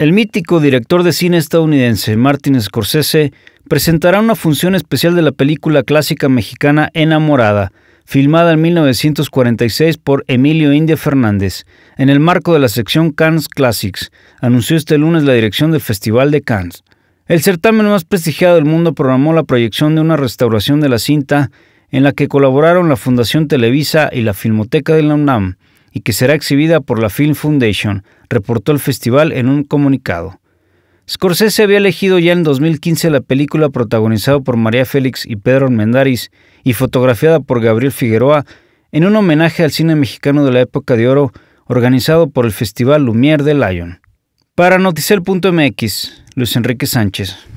El mítico director de cine estadounidense Martin Scorsese presentará una función especial de la película clásica mexicana Enamorada, filmada en 1946 por Emilio India Fernández, en el marco de la sección Cannes Classics, anunció este lunes la dirección del Festival de Cannes. El certamen más prestigiado del mundo programó la proyección de una restauración de la cinta en la que colaboraron la Fundación Televisa y la Filmoteca de la UNAM, y que será exhibida por la Film Foundation, reportó el festival en un comunicado. Scorsese había elegido ya en 2015 la película protagonizada por María Félix y Pedro Mendariz y fotografiada por Gabriel Figueroa en un homenaje al cine mexicano de la época de oro organizado por el Festival Lumière de Lyon. Para Noticel.mx, Luis Enrique Sánchez.